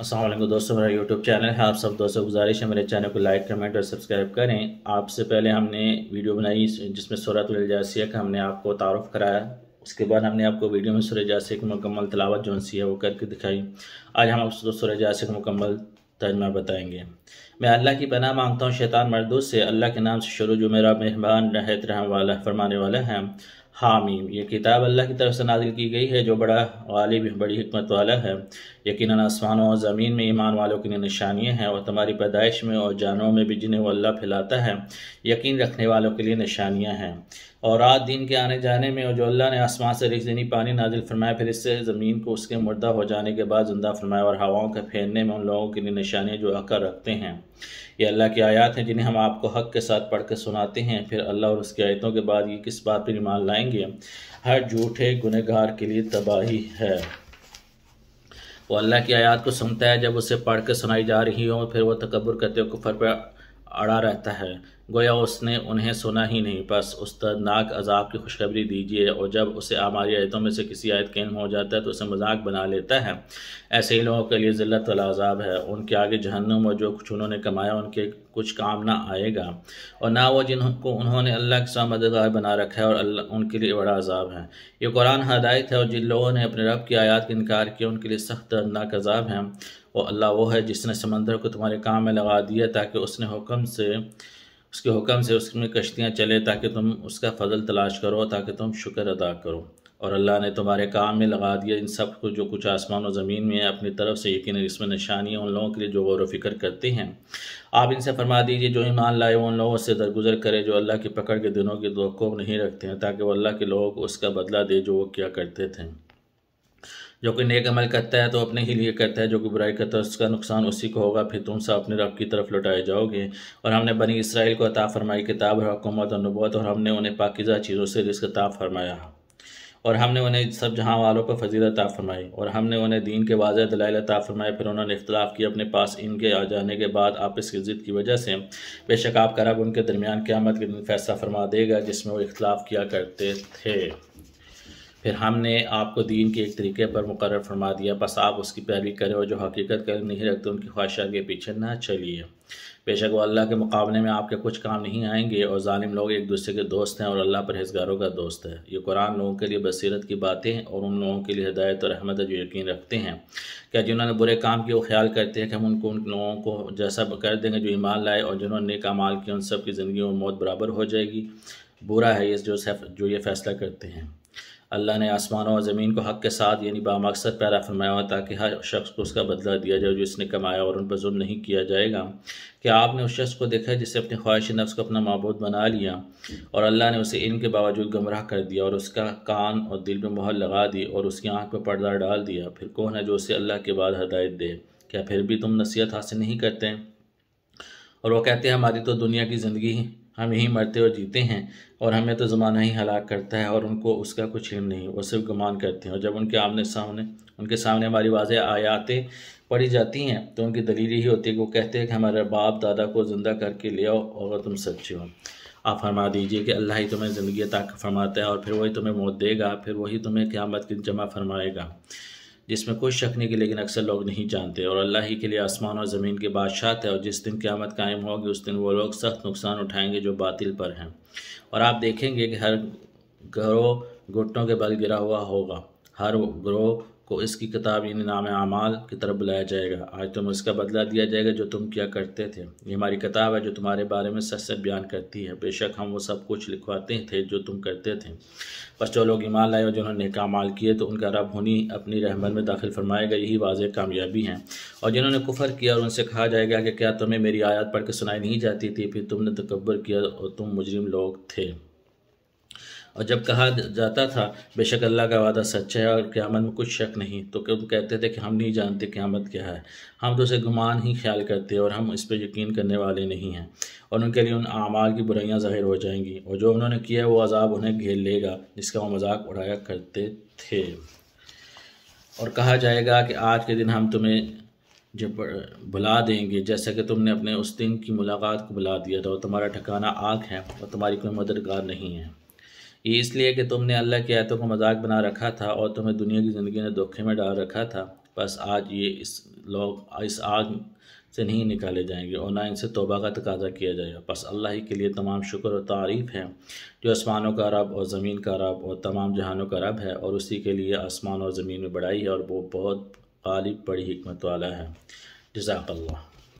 असलम दोस्तों मेरा YouTube channel है आप सब दोस्तों गुजारिश है मेरे चैनल को लाइक कमेंट और सब्सक्राइब करें आपसे पहले हमने वीडियो बनाई जिसमें सूरत जासिया का हमने आपको तारफ़ कराया उसके बाद हमने आपको वीडियो में सूर्य जासिया की मुकम्मल तलावत जो सी है वो करके दिखाई आज हम आपको सूर्य जासिया का मुकम्मल तर्जमा बताएंगे मैं अल्लाह की पना मांगता हूँ शैतान मरदू से अल्लाह के नाम से शुरू जो मेरा मेहमान रहत रहने वाला फरमाने वाला है हामीम ये किताब अल्लाह की तरफ से नाजिल की गई है जो बड़ा गालिब बड़ी हमत वाला है यकीन आसमानों और ज़मीन में ईमान वालों के लिए निशानियाँ हैं और तुम्हारी पैदाइश में और जानों में भी जिन्हें वो अल्लाह फैलाता है यकीन रखने वालों के लिए निशानियाँ हैं और रात दिन के आने जाने में और जो अल्लाह ने आसमान से रिक्स देनी पानी नाजिल फरमाया फिर इससे ज़मीन को उसके मुर्दा हो जाने के बाद ज़िंदा फरमाया और हवाओं के फेरने में उन लोगों के लिए निशानियाँ जो अक्कर रखते हैं ये अल्लाह की आयत हैं जिन्हें हम आपको हक के साथ पढ़ के सुनाते हैं फिर अल्लाह और उसकी आयतों के बाद ये किस बात पर ईमान लाएंगे हर झूठे गुनहगार के लिए तबाही है वो अल्लाह की आयत को सुनता है जब उसे पढ़ के सुनाई जा रही हो फिर वह तकबर करते हुए कुफर पर अड़ा रहता है गोया उसने उन्हें सुना ही नहीं बस उस दर्दनाक अजाब की खुशखबरी दीजिए और जब उसे हमारी आयतों में से किसी आयत के इल्म हो जाता है तो उसे मजाक बना लेता है ऐसे ही लोगों के लिए ज़िलत वाला अजाब है उनके आगे जहन्नुम और जो कुछ उन्होंने कमाया उनके कुछ काम ना आएगा और ना वो जिनको उन्होंने अल्लाह के साथ मददगार बना रखा है और उनके लिए बड़ा अजाब है ये कुरान हदायत है और जिन लोगों ने अपने रब की आयात का इनकार किया उनके लिए सख्त दर्दनाक अजाब है और अल्लाह वो है जिसने समंदर को तुम्हारे काम में लगा दिया ताकि उसने हुक्म से उसके हुक्म से उसमें कश्तियाँ चले ताकि तुम उसका फजल तलाश करो ताकि तुम शुक्र अदा करो और अल्लाह ने तुम्हारे काम में लगा दिया इन सब को जो कुछ आसमान और ज़मीन में है अपनी तरफ से यकीन इसमें निशानियाँ उन लोगों के लिए जो गौर फिक्र करते हैं आप इनसे फरमा दीजिए जो ईमान लाए उन लोगों से दरगुजर करे जो अल्लाह की पकड़ के दिनों की तो नहीं रखते हैं ताकि वो अल्लाह के लोग उसका बदला दे जो वो क्या करते थे जो कि नेक अमल करता है तो अपने ही लिए करता है जो कि बुराई करता है उसका नुकसान उसी को होगा फिर तुम सब अपने रब की तरफ लौटाए जाओगे और हमने बनी इसराइल को अता फरमाई किताब और हकूमत और नबूत और हमने उन्हें पाकिजा चीज़ों से रिस्क अता फरमाया और हमने उन्हें सब जहाँ वालों पर फजीलत अता फरमाई और हमने उन्हें दीन के वाज दलाइल अता फरमाए फिर उन्होंने इख्तलाफ किया अपने पास इनके आ जाने के बाद आपस की ज़िद की वजह से बेशक आपका रब उनके दरमियान क्यामत के दिन फैसला फरमा देगा जिसमें वो इख्तलाफ किया करते थे फिर हमने आपको दीन के एक तरीके पर मुकर फरमा दिया बस आप उसकी पैरवी करें और जो हकीकत कर नहीं रखते उनकी ख्वाहिशात के पीछे ना चलिए बेशक वो अल्लाह के मुकाबले में आपके कुछ काम नहीं आएंगे और ालिम लोग एक दूसरे के दोस्त हैं और अल्लाह परहेजगारों का दोस्त है ये कुरान लोगों के लिए बसरत की बातें हैं और उन लोगों के लिए हदायत और रहमत जो यकीन रखते हैं क्या जिन्होंने बुरे काम किए वो ख्याल करते हैं कि हम उनको उन लोगों को जैसा कर देंगे जो ईमान लाए और जिन्होंने नेक अमाल किए उन सब की ज़िंदगी और मौत बराबर हो जाएगी बुरा है ये जो जो ये फैसला करते हैं अल्लाह ने आसमानों और ज़मीन को हक़ के साथ यानी बामकसद पैदा फरमाया हुआ ताकि हर शख्स को उसका बदला दिया जाए जो इसने कमाया और उन पर जुर्म नहीं किया जाएगा क्या आपने उस शख्स को देखा जिसे अपनी ख्वाहिश नफ्स को अपना मबूद बना लिया और अल्लाह ने उसे इनके बावजूद गमराह कर दिया और उसका कान और दिल में मोहर लगा दी और उसकी आँख पर पर्दा डाल दिया फिर कौन है जो उसे अल्लाह के बाद हदायत दे क्या फिर भी तुम नसीहत हासिल नहीं करते और वह कहते हैं हमारी तो दुनिया की ज़िंदगी हम यहीं मरते और जीते हैं और हमें तो ज़माना ही हलाक करता है और उनको उसका कुछ इल्म नहीं वो सिर्फ गुमान करते हैं और जब उनके आमने सामने उनके सामने हमारी वाज आयातें पढ़ी जाती हैं तो उनकी दलील यही होती है कि वो कहते हैं कि हमारे बाप दादा को ज़िंदा करके ले आओ और तुम सच्चे हो आप फरमा दीजिए कि अल्लाह ही तुम्हें ज़िंदगी तक फरमाता है और फिर वही तुम्हें मौत देगा फिर वही तुम्हें क़्यामत की जमा फरमाएगा जिसमें कोई शक नहीं कि लेकिन अक्सर लोग नहीं जानते और अल्लाह ही के लिए आसमान और ज़मीन के बादशाह है और जिस दिन क़्यामत कायम होगी उस दिन वो लोग सख्त नुकसान उठाएंगे जो बातिल पर हैं और आप देखेंगे कि हर ग्रोह घुटनों के बल गिरा हुआ होगा हर ग्रोह को इसकी किताब यानी नाम अमाल की तरफ बुलाया जाएगा आज तुम्हें तो इसका बदला दिया जाएगा जो तुम क्या करते थे ये हमारी किताब है जो तुम्हारे बारे में सच सच बयान करती है बेशक हम वो सब कुछ लिखवाते थे जो तुम करते थे बस जो लोग ईमान लाए और जिन्होंने कामाल किए तो उनका रब होनी अपनी रहमत में दाखिल फरमाएगा यही वाज कामयाबी है और जिन्होंने कुफर किया और उनसे कहा जाएगा कि क्या तुम्हें मेरी आयात पढ़ के सुनाई नहीं जाती थी फिर तुमने तकबर किया और तुम मुजरिम लोग थे और जब कहा जाता था बेशक अल्लाह का वादा सच है और क़्यामत में कुछ शक नहीं तो क्यों कहते थे कि हम नहीं जानते क़्यामत क्या है हम तो उसे गुमान ही ख्याल करते हैं और हम इस पर यकीन करने वाले नहीं हैं और उनके लिए उन आमाल की बुराइयाँ ज़ाहिर हो जाएंगी और जो उन्होंने किया वो अजाब उन्हें घेर लेगा जिसका वो मजाक उड़ाया करते थे और कहा जाएगा कि आज के दिन हम तुम्हें जब बुला देंगे जैसा कि तुमने अपने उस दिन की मुलाकात को बुला दिया था और तुम्हारा ठिकाना आग है और तुम्हारी कोई मददगार नहीं है ये इसलिए कि तुमने अल्लाह की आयतों को मजाक बना रखा था और तुम्हें दुनिया की ज़िंदगी ने धोखे में डाल रखा था बस आज ये इस लोग इस आग से नहीं निकाले जाएंगे और ना इनसे तोबा का तकाजा किया जाएगा बस अल्लाह ही के लिए तमाम शुक्र और तारीफ़ है जो आसमानों का रब और ज़मीन का रब और तमाम जहानों का रब है और उसी के लिए आसमान और ज़मीन में बड़ाई है और वो बहुत गालिब बड़ी हमत वाला है जजाकल्ला